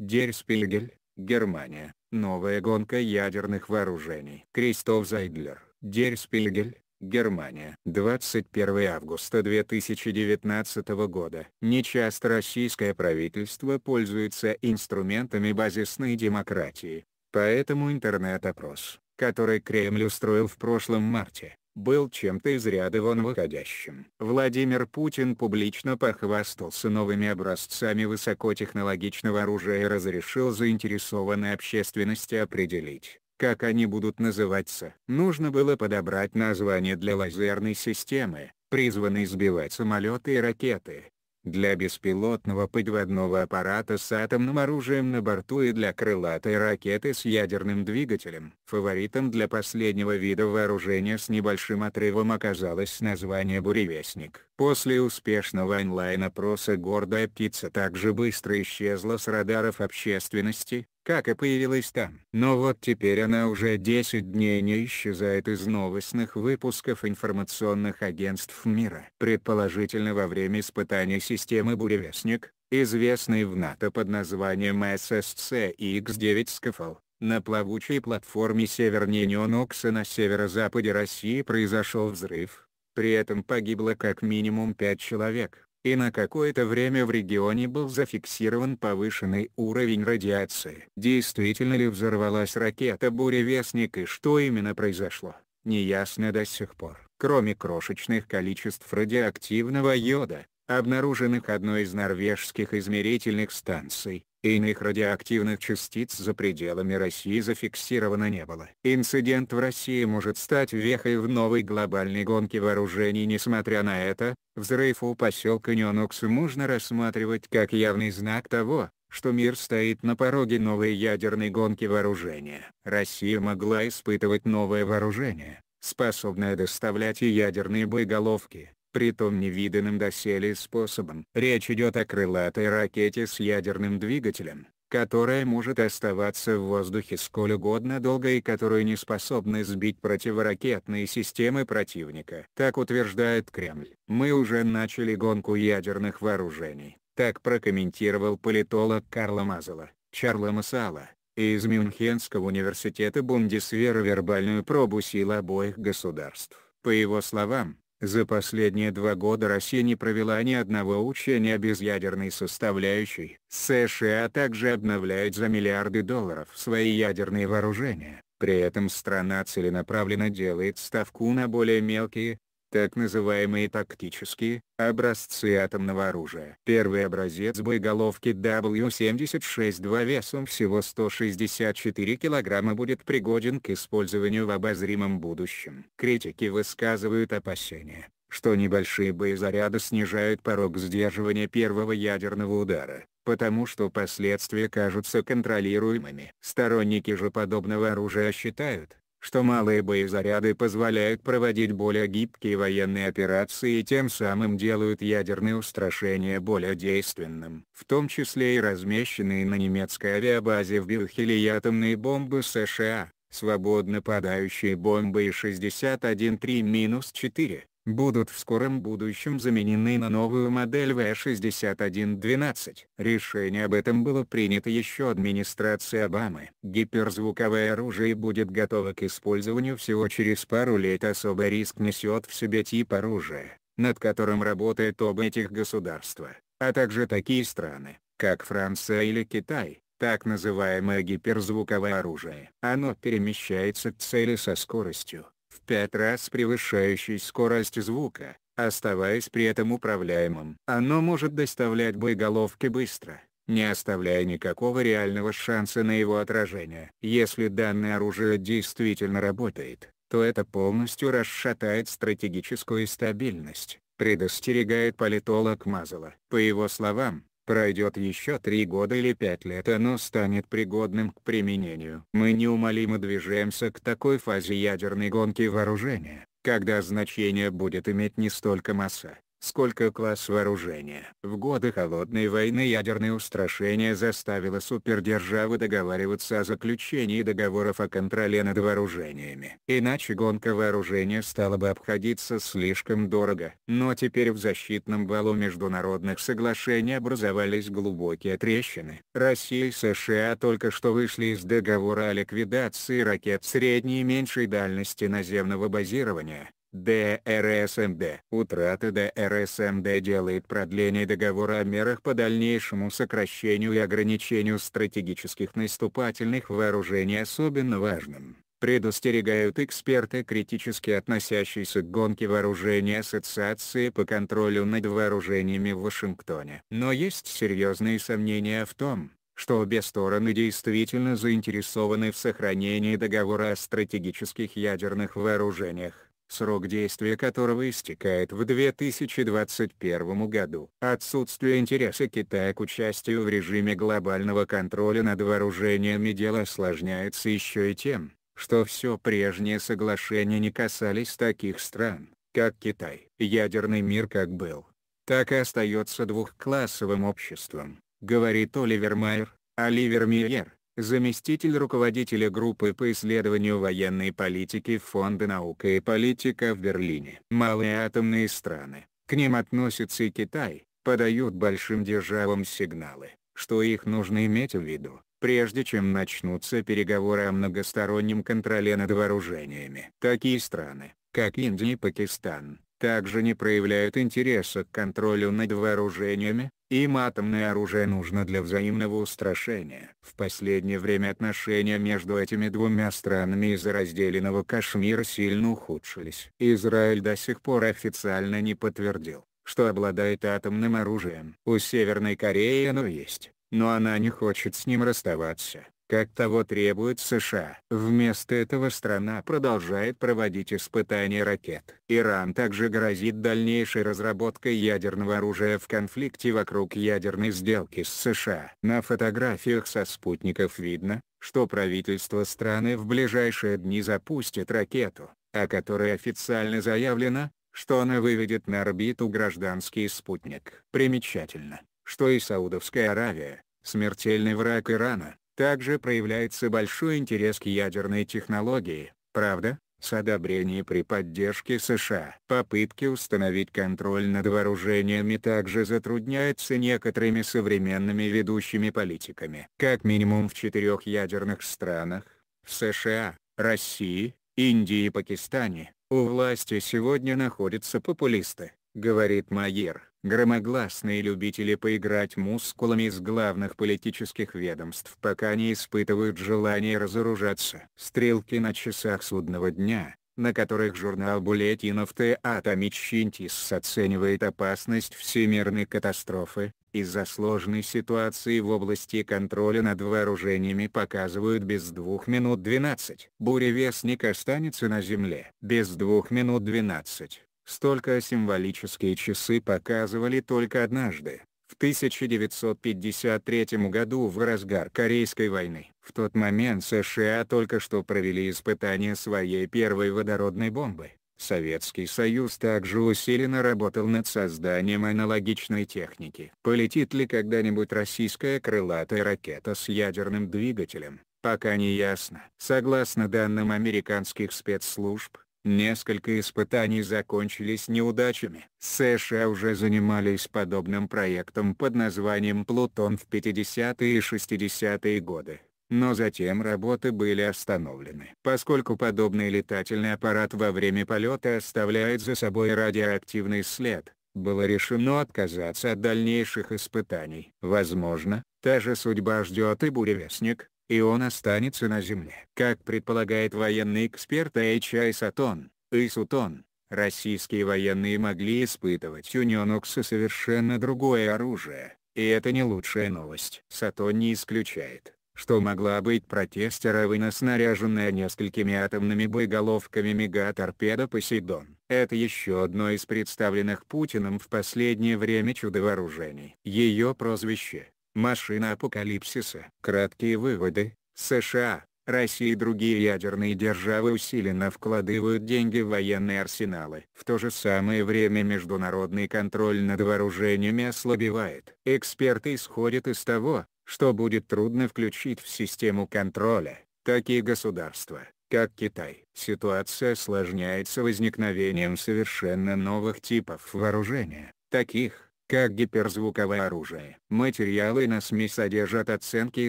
Дерспигель, Германия, новая гонка ядерных вооружений. Кристоф Зайдлер, Дерспигель, Германия. 21 августа 2019 года. Нечасто российское правительство пользуется инструментами базисной демократии. Поэтому интернет-опрос, который Кремль устроил в прошлом марте, был чем-то из ряда вон выходящим. Владимир Путин публично похвастался новыми образцами высокотехнологичного оружия и разрешил заинтересованной общественности определить, как они будут называться. Нужно было подобрать название для лазерной системы, призванной сбивать самолеты и ракеты, для беспилотного подводного аппарата с атомным оружием на борту и для крылатой ракеты с ядерным двигателем. Фаворитом для последнего вида вооружения с небольшим отрывом оказалось название «Буревестник». После успешного онлайн-опроса гордая птица также быстро исчезла с радаров общественности, как и появилась там. Но вот теперь она уже 10 дней не исчезает из новостных выпусков информационных агентств мира. Предположительно во время испытаний системы «Буревестник», известной в НАТО под названием SSC X9 «Скафал», на плавучей платформе севернее Неонокса на северо-западе России произошел взрыв. При этом погибло как минимум 5 человек и на какое-то время в регионе был зафиксирован повышенный уровень радиации. Действительно ли взорвалась ракета «Буревестник» и что именно произошло, неясно до сих пор. Кроме крошечных количеств радиоактивного йода, обнаруженных одной из норвежских измерительных станций, Иных радиоактивных частиц за пределами России зафиксировано не было. Инцидент в России может стать вехой в новой глобальной гонке вооружений несмотря на это, взрыв у поселка Ненокс можно рассматривать как явный знак того, что мир стоит на пороге новой ядерной гонки вооружения. Россия могла испытывать новое вооружение, способное доставлять и ядерные боеголовки, притом невиданным доселе способом. Речь идет о крылатой ракете с ядерным двигателем, которая может оставаться в воздухе сколь угодно долго и которую не способны сбить противоракетные системы противника. Так утверждает Кремль. Мы уже начали гонку ядерных вооружений, так прокомментировал политолог Карла Мазала, Чарла Масала из Мюнхенского университета Бундесвера вербальную пробу сил обоих государств. По его словам, за последние два года Россия не провела ни одного учения без ядерной составляющей. США также обновляют за миллиарды долларов свои ядерные вооружения. При этом страна целенаправленно делает ставку на более мелкие, так называемые тактические, образцы атомного оружия. Первый образец боеголовки W-76-2 весом всего 164 кг будет пригоден к использованию в обозримом будущем. Критики высказывают опасения, что небольшие боезаряды снижают порог сдерживания первого ядерного удара, потому что последствия кажутся контролируемыми. Сторонники же подобного оружия считают, что малые боезаряды позволяют проводить более гибкие военные операции и тем самым делают ядерное устрашение более действенным. В том числе и размещенные на немецкой авиабазе в Бюхеле атомные бомбы США, свободно падающие бомбы и 61-3-4, будут в скором будущем заменены на новую модель V6112. Решение об этом было принято еще администрацией Обамы. Гиперзвуковое оружие будет готово к использованию всего через пару лет особый риск несет в себе тип оружия, над которым работает оба этих государства, а также такие страны, как Франция или Китай так называемое гиперзвуковое оружие. Оно перемещается к цели со скоростью, пять раз превышающей скорость звука, оставаясь при этом управляемым. Оно может доставлять боеголовки быстро, не оставляя никакого реального шанса на его отражение. Если данное оружие действительно работает, то это полностью расшатает стратегическую стабильность, предостерегает политолог Мазала. По его словам, Пройдет еще три года или пять лет оно станет пригодным к применению. Мы неумолимо движемся к такой фазе ядерной гонки вооружения, когда значение будет иметь не столько масса, Сколько класс вооружения? В годы Холодной войны ядерное устрашение заставило супердержавы договариваться о заключении договоров о контроле над вооружениями. Иначе гонка вооружения стала бы обходиться слишком дорого. Но теперь в защитном валу международных соглашений образовались глубокие трещины. Россия и США только что вышли из договора о ликвидации ракет средней и меньшей дальности наземного базирования, ДРСМД. Утрата ДРСМД делает продление договора о мерах по дальнейшему сокращению и ограничению стратегических наступательных вооружений особенно важным. Предостерегают эксперты, критически относящиеся к гонке вооружений Ассоциации по контролю над вооружениями в Вашингтоне. Но есть серьезные сомнения в том, что обе стороны действительно заинтересованы в сохранении договора о стратегических ядерных вооружениях срок действия которого истекает в 2021 году. Отсутствие интереса Китая к участию в режиме глобального контроля над вооружениями дело осложняется еще и тем, что все прежние соглашения не касались таких стран, как Китай. Ядерный мир как был, так и остается двухклассовым обществом, говорит Оливер Майер, Оливер Мейер, заместитель руководителя группы по исследованию военной политики Фонда наука и политика в Берлине. Малые атомные страны, к ним относится и Китай, подают большим державам сигналы, что их нужно иметь в виду, прежде чем начнутся переговоры о многостороннем контроле над вооружениями. Такие страны, как Индия и Пакистан, также не проявляют интереса к контролю над вооружениями, им атомное оружие нужно для взаимного устрашения. В последнее время отношения между этими двумя странами из-за разделенного Кашмира сильно ухудшились. Израиль до сих пор официально не подтвердил, что обладает атомным оружием. У Северной Кореи оно есть, но она не хочет с ним расставаться как того требует США. Вместо этого страна продолжает проводить испытания ракет. Иран также грозит дальнейшей разработкой ядерного оружия в конфликте вокруг ядерной сделки с США. На фотографиях со спутников видно, что правительство страны в ближайшие дни запустит ракету, о которой официально заявлено, что она выведет на орбиту гражданский спутник. Примечательно, что и Саудовская Аравия, смертельный враг Ирана, также проявляется большой интерес к ядерной технологии, правда, с одобрения при поддержке США. Попытки установить контроль над вооружениями также затрудняются некоторыми современными ведущими политиками. Как минимум в четырех ядерных странах, в США, России, Индии и Пакистане, у власти сегодня находятся популисты, говорит Майер. Громогласные любители поиграть мускулами из главных политических ведомств пока не испытывают желания разоружаться. Стрелки на часах судного дня, на которых журнал буллетинов Теата Мичинтис оценивает опасность всемирной катастрофы, из-за сложной ситуации в области контроля над вооружениями показывают без двух минут 12. Буревестник останется на земле. Без двух минут 12. Столько символические часы показывали только однажды, в 1953 году в разгар Корейской войны. В тот момент США только что провели испытание своей первой водородной бомбы. Советский Союз также усиленно работал над созданием аналогичной техники. Полетит ли когда-нибудь российская крылатая ракета с ядерным двигателем, пока не ясно. Согласно данным американских спецслужб, Несколько испытаний закончились неудачами. США уже занимались подобным проектом под названием «Плутон» в 50-е и 60-е годы но затем работы были остановлены. Поскольку подобный летательный аппарат во время полета оставляет за собой радиоактивный след, было решено отказаться от дальнейших испытаний. Возможно, та же судьба ждет и буревестник, и он останется на Земле. Как предполагает военный эксперт H.I. Сатон, Исутон, российские военные могли испытывать у Ненокса совершенно другое оружие, и это не лучшая новость. Сатон не исключает, что могла быть протестеровина снаряженная несколькими атомными боеголовками мегаторпеда «Посейдон». Это еще одно из представленных Путиным в последнее время чудо вооружений. Ее прозвище Машина апокалипсиса. Краткие выводы. США, Россия и другие ядерные державы усиленно вкладывают деньги в военные арсеналы. В то же самое время международный контроль над вооружениями ослабевает. Эксперты исходят из того, что будет трудно включить в систему контроля, такие государства, как Китай. Ситуация осложняется возникновением совершенно новых типов вооружения, таких, как гиперзвуковое оружие. Материалы на СМИ содержат оценки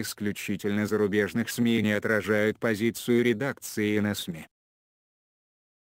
исключительно зарубежных СМИ и не отражают позицию редакции на СМИ.